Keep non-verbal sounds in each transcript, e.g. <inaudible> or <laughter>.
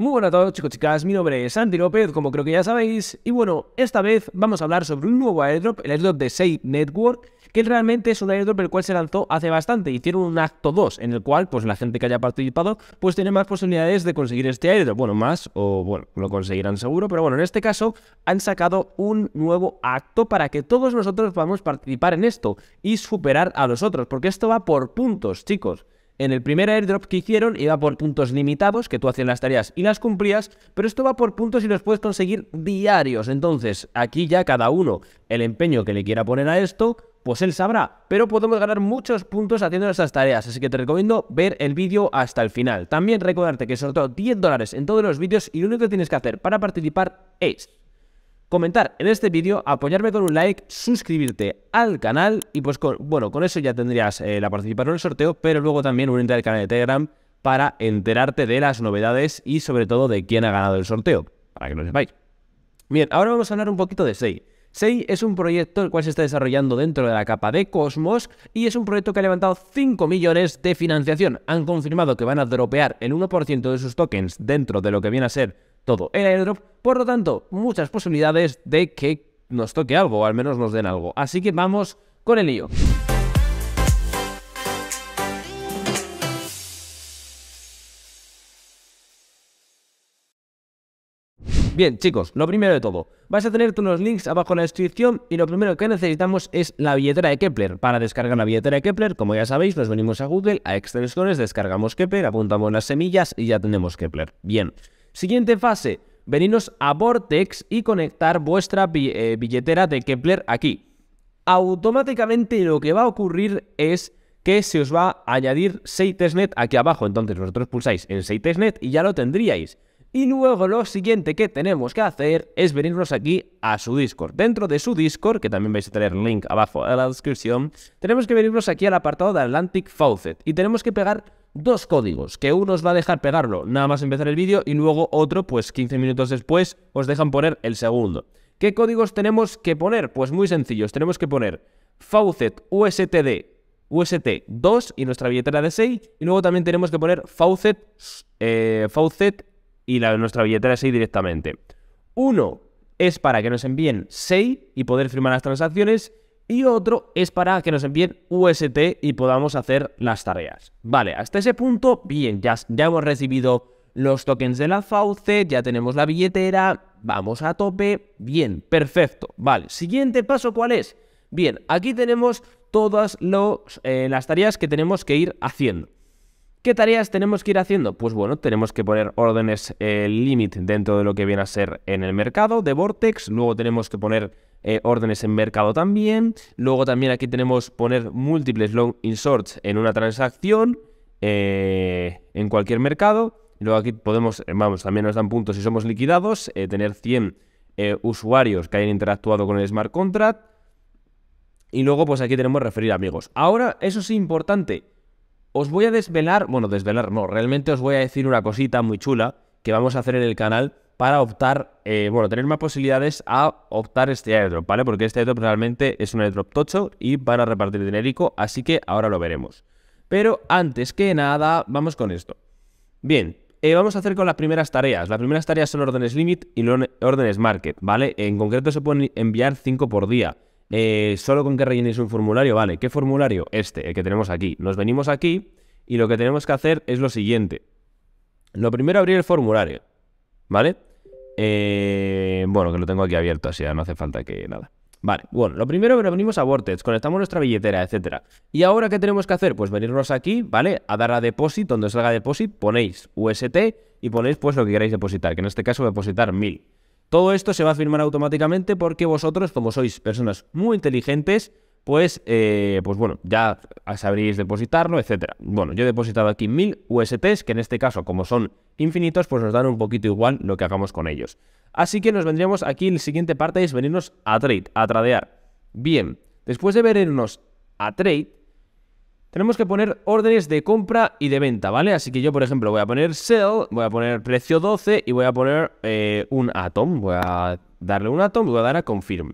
Muy buenas a todos chicos chicas, mi nombre es Santi López, como creo que ya sabéis, y bueno, esta vez vamos a hablar sobre un nuevo airdrop, el airdrop de Save Network, que realmente es un airdrop el cual se lanzó hace bastante, hicieron un acto 2, en el cual pues la gente que haya participado pues tiene más posibilidades de conseguir este airdrop, bueno, más, o bueno, lo conseguirán seguro, pero bueno, en este caso han sacado un nuevo acto para que todos nosotros podamos participar en esto y superar a los otros, porque esto va por puntos chicos. En el primer airdrop que hicieron iba por puntos limitados, que tú hacías las tareas y las cumplías, pero esto va por puntos y los puedes conseguir diarios. Entonces, aquí ya cada uno el empeño que le quiera poner a esto, pues él sabrá. Pero podemos ganar muchos puntos haciendo estas tareas, así que te recomiendo ver el vídeo hasta el final. También recordarte que sorteado 10 dólares en todos los vídeos y lo único que tienes que hacer para participar es comentar en este vídeo, apoyarme con un like, suscribirte al canal y pues con, bueno, con eso ya tendrías eh, la participación en el sorteo, pero luego también unirte al canal de Telegram para enterarte de las novedades y sobre todo de quién ha ganado el sorteo, para que lo sepáis. Bien, ahora vamos a hablar un poquito de SEI. SEI es un proyecto el cual se está desarrollando dentro de la capa de Cosmos y es un proyecto que ha levantado 5 millones de financiación. Han confirmado que van a dropear el 1% de sus tokens dentro de lo que viene a ser todo el airdrop. Por lo tanto, muchas posibilidades de que nos toque algo, o al menos nos den algo. Así que vamos con el lío. Bien, chicos, lo primero de todo, vas a tener unos links abajo en la descripción y lo primero que necesitamos es la billetera de Kepler. Para descargar la billetera de Kepler, como ya sabéis, nos venimos a Google, a extensiones, descargamos Kepler, apuntamos las semillas y ya tenemos Kepler. Bien. Siguiente fase, venirnos a Vortex y conectar vuestra eh, billetera de Kepler aquí. Automáticamente lo que va a ocurrir es que se os va a añadir 6 testnet aquí abajo. Entonces vosotros pulsáis en 6 y ya lo tendríais. Y luego lo siguiente que tenemos que hacer es venirnos aquí a su Discord. Dentro de su Discord, que también vais a tener link abajo en la descripción, tenemos que venirnos aquí al apartado de Atlantic Faucet y tenemos que pegar dos códigos, que uno os va a dejar pegarlo nada más empezar el vídeo y luego otro, pues 15 minutos después, os dejan poner el segundo. ¿Qué códigos tenemos que poner? Pues muy sencillos, tenemos que poner Faucet USTD UST 2 y nuestra billetera de 6. Y luego también tenemos que poner Faucet, eh, Faucet y la, nuestra billetera 6 directamente. Uno es para que nos envíen SEI y poder firmar las transacciones y otro es para que nos envíen UST y podamos hacer las tareas. Vale, hasta ese punto, bien, ya, hemos recibido los tokens de la fauce, ya tenemos la billetera, vamos a tope, bien, perfecto. Vale, siguiente paso, ¿cuál es? Bien, aquí tenemos todas eh, las tareas que tenemos que ir haciendo. ¿Qué tareas tenemos que ir haciendo? Pues bueno, tenemos que poner órdenes eh, limit dentro de lo que viene a ser en el mercado de Vortex, luego tenemos que poner eh, órdenes en mercado también, luego también aquí tenemos poner múltiples long in en una transacción eh, en cualquier mercado, luego aquí podemos, vamos, también nos dan puntos si somos liquidados, tener 100 usuarios que hayan interactuado con el smart contract, y luego pues aquí tenemos referir amigos. Ahora, eso es importante, os voy a desvelar, bueno, desvelar no, realmente os voy a decir una cosita muy chula que vamos a hacer en el canal para optar, eh, bueno, tener más posibilidades a optar este airdrop, ¿vale? Porque este airdrop realmente es un airdrop tocho y para repartir dinérico, así que ahora lo veremos. Pero antes que nada, vamos con esto. Bien, eh, vamos a hacer con las primeras tareas. Las primeras tareas son órdenes limit y órdenes market, ¿vale? En concreto se pueden enviar 5 por día. Eh, solo con que rellenéis un formulario, vale, ¿qué formulario? Este, el que tenemos aquí. Nos venimos aquí y lo que tenemos que hacer es lo siguiente. Lo primero, abrir el formulario, ¿vale? Eh, bueno, que lo tengo aquí abierto, así ya no hace falta que nada. Vale, bueno, lo primero que venimos a Vortex, conectamos nuestra billetera, etcétera. ¿Y ahora qué tenemos que hacer? Pues venirnos aquí, ¿vale? A dar a Deposit, donde salga Depósito, ponéis UST y ponéis pues lo que queráis depositar, que en este caso depositar 1000. Todo esto se va a firmar automáticamente porque vosotros, como sois personas muy inteligentes, pues, eh, pues bueno, ya sabréis depositarlo, etcétera. Bueno, yo he depositado aquí 1000 USTs, que en este caso, como son infinitos, pues nos dan un poquito igual lo que hagamos con ellos. Así que nos vendríamos aquí, la siguiente parte es venirnos a trade, a tradear. Bien, después de venirnos a trade, tenemos que poner órdenes de compra y de venta, ¿vale? Así que yo, por ejemplo, voy a poner sell, voy a poner precio 12 y voy a poner eh, un atom. Voy a darle un atom y voy a dar a confirm.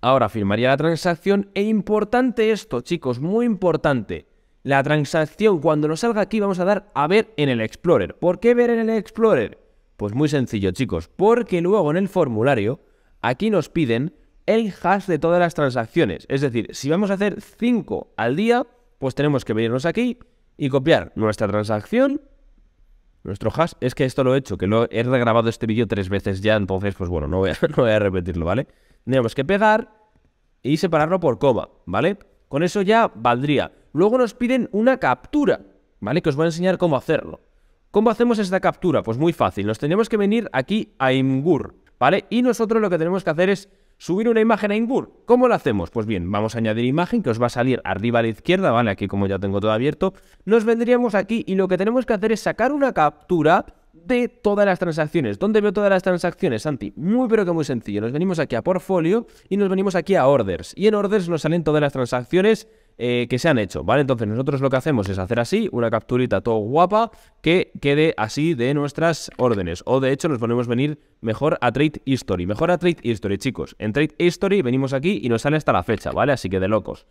Ahora firmaría la transacción e importante esto, chicos, muy importante. La transacción cuando nos salga aquí vamos a dar a ver en el Explorer. ¿Por qué ver en el Explorer? Pues muy sencillo, chicos, porque luego en el formulario aquí nos piden el hash de todas las transacciones. Es decir, si vamos a hacer 5 al día, pues tenemos que venirnos aquí y copiar nuestra transacción, nuestro hash. Es que esto lo he hecho, que lo he regrabado este vídeo tres veces ya, entonces, pues bueno, no voy a, <laughs> no voy a repetirlo, ¿vale? Tenemos que pegar y separarlo por coma, ¿vale? Con eso ya valdría. Luego nos piden una captura, ¿vale? Que os voy a enseñar cómo hacerlo. ¿Cómo hacemos esta captura? Pues muy fácil. Nos tenemos que venir aquí a Imgur, ¿vale? Y nosotros lo que tenemos que hacer es Subir una imagen a Ingur. ¿Cómo lo hacemos? Pues bien, vamos a añadir imagen que os va a salir arriba a la izquierda, ¿vale? Aquí como ya tengo todo abierto. Nos vendríamos aquí y lo que tenemos que hacer es sacar una captura de todas las transacciones. ¿Dónde veo todas las transacciones, Santi? Muy pero que muy sencillo. Nos venimos aquí a portfolio y nos venimos aquí a orders. Y en orders nos salen todas las transacciones eh, que se han hecho, ¿vale? Entonces nosotros lo que hacemos es hacer así, una capturita todo guapa, que quede así de nuestras órdenes. O de hecho nos ponemos venir mejor a Trade History. Mejor a Trade History, chicos. En Trade History venimos aquí y nos sale hasta la fecha, ¿vale? Así que de locos.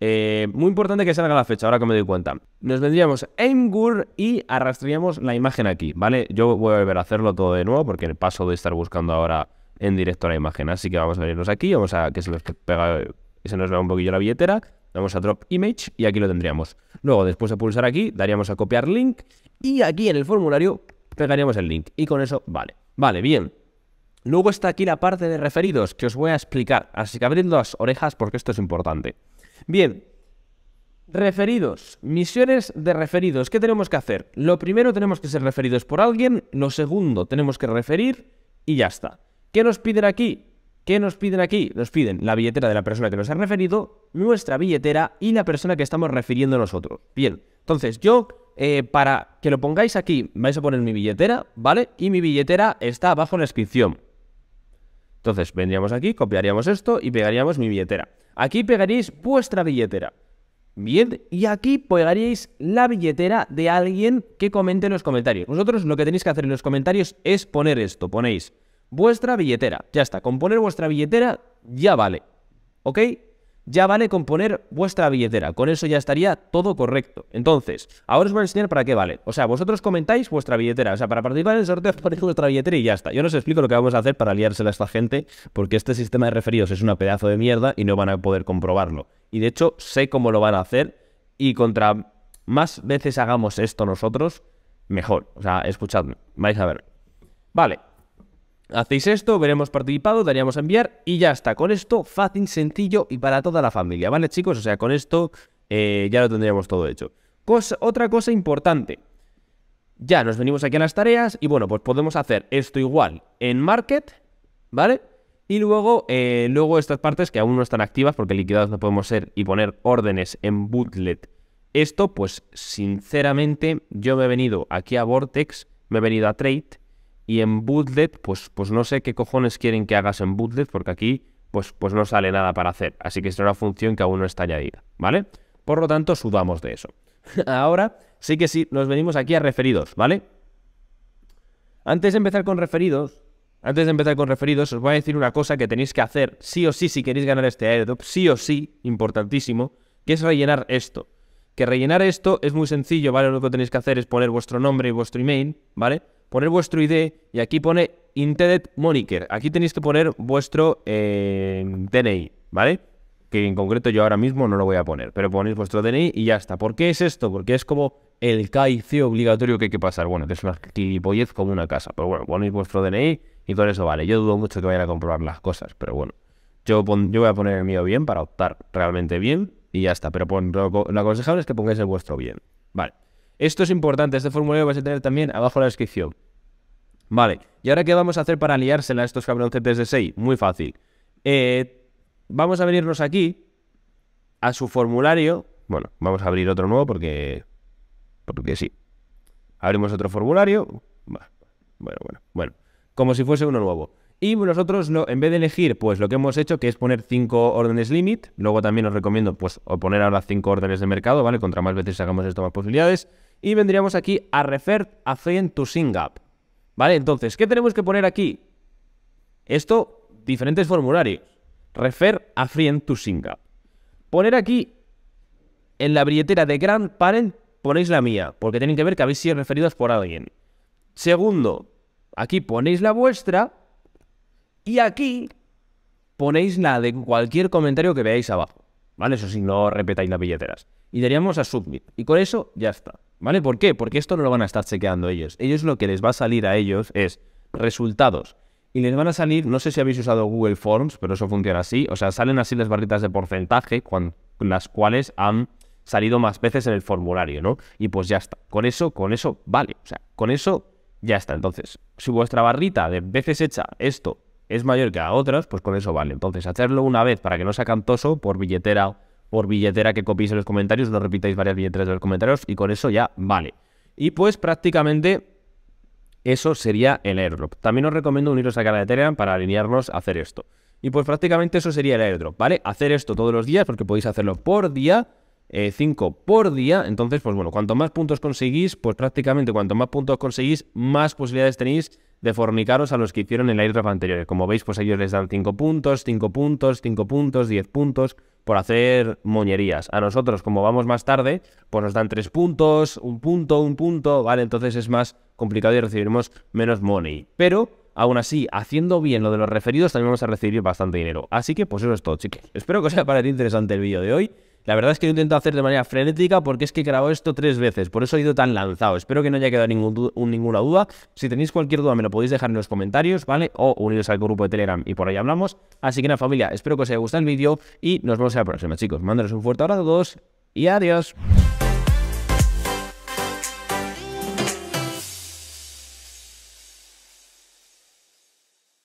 Eh, muy importante que salga la fecha, ahora que me doy cuenta. Nos vendríamos a y arrastraríamos la imagen aquí, ¿vale? Yo voy a volver a hacerlo todo de nuevo porque el paso de estar buscando ahora en directo la imagen. Así que vamos a venirnos aquí, vamos a que se nos, pega, se nos vea un poquillo la billetera. Vamos a Drop Image y aquí lo tendríamos. Luego, después de pulsar aquí, daríamos a copiar link y aquí en el formulario pegaríamos el link. Y con eso, vale. Vale, bien. Luego está aquí la parte de referidos que os voy a explicar. Así que abrid las orejas porque esto es importante. Bien. Referidos, misiones de referidos. ¿Qué tenemos que hacer? Lo primero tenemos que ser referidos por alguien, lo segundo tenemos que referir y ya está. ¿Qué nos piden aquí? ¿Qué nos piden aquí? Nos piden la billetera de la persona que nos ha referido, nuestra billetera y la persona que estamos refiriendo nosotros. Bien, entonces yo, eh, para que lo pongáis aquí, vais a poner mi billetera, ¿vale? Y mi billetera está abajo en la descripción. Entonces vendríamos aquí, copiaríamos esto y pegaríamos mi billetera. Aquí pegaríais vuestra billetera. Bien, y aquí pegaríais la billetera de alguien que comente en los comentarios. Vosotros lo que tenéis que hacer en los comentarios es poner esto, ponéis vuestra billetera. Ya está, componer vuestra billetera ya vale. ¿Ok? Ya vale componer vuestra billetera. Con eso ya estaría todo correcto. Entonces, ahora os voy a enseñar para qué vale. O sea, vosotros comentáis vuestra billetera. O sea, para participar en el sorteo <laughs> ponéis vuestra billetera y ya está. Yo no os explico lo que vamos a hacer para liársela a esta gente, porque este sistema de referidos es una pedazo de mierda y no van a poder comprobarlo. Y de hecho, sé cómo lo van a hacer y contra más veces hagamos esto nosotros, mejor. O sea, escuchadme. Vais a ver. Vale, Hacéis esto, veremos participado, daríamos a enviar y ya está. Con esto, fácil, sencillo y para toda la familia, ¿vale, chicos? O sea, con esto eh, ya lo tendríamos todo hecho. otra cosa importante. Ya nos venimos aquí a las tareas y bueno, pues podemos hacer esto igual en Market, ¿vale? Y luego, eh, luego estas partes que aún no están activas porque liquidados no podemos ser y poner órdenes en bootlet. Esto, pues sinceramente, yo me he venido aquí a Vortex, me he venido a Trade y en bootlet, pues, pues no sé qué cojones quieren que hagas en bootlet, porque aquí pues, pues no sale nada para hacer. Así que es una función que aún no está añadida, ¿vale? Por lo tanto, sudamos de eso. <laughs> Ahora sí que sí, nos venimos aquí a referidos, ¿vale? Antes de empezar con referidos, antes de empezar con referidos, os voy a decir una cosa que tenéis que hacer sí o sí si queréis ganar este airdrop, sí o sí, importantísimo, que es rellenar esto. Que rellenar esto es muy sencillo, ¿vale? Lo que tenéis que hacer es poner vuestro nombre y vuestro email, ¿vale? poner vuestro ID y aquí pone Internet Moniker. Aquí tenéis que poner vuestro eh, DNI, ¿vale? Que en concreto yo ahora mismo no lo voy a poner, pero ponéis vuestro DNI y ya está. ¿Por qué es esto? Porque es como el KIC obligatorio que hay que pasar. Bueno, es una gilipollez como una casa, pero bueno, ponéis vuestro DNI y todo eso vale. Yo dudo mucho que vayan a comprobar las cosas, pero bueno. Yo, voy a poner el mío bien para optar realmente bien y ya está. Pero lo aconsejable es que pongáis el vuestro bien. Vale. Esto es importante, este formulario lo vais a tener también abajo en la descripción. Vale, ¿y ahora qué vamos a hacer para liársela a estos cabroncetes de 6? Muy fácil. Eh, vamos a venirnos aquí a su formulario. Bueno, vamos a abrir otro nuevo porque... Porque sí. Abrimos otro formulario. Bueno, bueno, bueno. Como si fuese uno nuevo. Y nosotros, en vez de elegir, pues lo que hemos hecho, que es poner 5 órdenes limit, luego también os recomiendo, pues, poner ahora 5 órdenes de mercado, ¿vale? Contra más veces hagamos esto, más posibilidades y vendríamos aquí a refer a friend to sing up. ¿Vale? Entonces, ¿qué tenemos que poner aquí? Esto, diferentes formularios. Refer a friend to sing up. Poner aquí en la billetera de Grandparent, ponéis la mía, porque tienen que ver que habéis sido referidos por alguien. Segundo, aquí ponéis la vuestra y aquí ponéis la de cualquier comentario que veáis abajo. ¿Vale? Eso sí, no repetáis las billeteras. Y daríamos a submit. Y con eso ya está. ¿Vale? ¿Por qué? Porque esto no lo van a estar chequeando ellos. Ellos lo que les va a salir a ellos es resultados. Y les van a salir, no sé si habéis usado Google Forms, pero eso funciona así. O sea, salen así las barritas de porcentaje, con las cuales han salido más veces en el formulario, ¿no? Y pues ya está. Con eso, con eso, vale. O sea, con eso ya está. Entonces, si vuestra barrita de veces hecha esto es mayor que a otras, pues con eso vale. Entonces, hacerlo una vez para que no sea cantoso por billetera por billetera que copiéis en los comentarios, no repitáis varias billeteras de los comentarios y con eso ya vale. Y pues prácticamente eso sería el airdrop. También os recomiendo uniros a cara de para alinearlos a hacer esto. Y pues prácticamente eso sería el airdrop, ¿vale? Hacer esto todos los días porque podéis hacerlo por día. 5 eh, por día. Entonces, pues bueno, cuanto más puntos conseguís, pues prácticamente cuanto más puntos conseguís, más posibilidades tenéis de fornicaros a los que hicieron el airdrop anterior. Como veis, pues ellos les dan 5 puntos, 5 puntos, 5 puntos, 10 puntos por hacer moñerías. A nosotros, como vamos más tarde, pues nos dan tres puntos, un punto, un punto, ¿vale? Entonces es más complicado y recibiremos menos money. Pero aún así, haciendo bien lo de los referidos, también vamos a recibir bastante dinero. Así que, pues eso es todo, chicos. Espero que os haya parecido interesante el vídeo de hoy. La verdad es que lo intento hacer de manera frenética porque es que he grabado esto tres veces, por eso he ido tan lanzado. Espero que no haya quedado ninguna duda. Si tenéis cualquier duda me lo podéis dejar en los comentarios, ¿vale? O uniros al grupo de Telegram y por ahí hablamos. Así que nada, familia, espero que os haya gustado el vídeo y nos vemos en la próxima, chicos. Mándanos un fuerte abrazo a todos y adiós.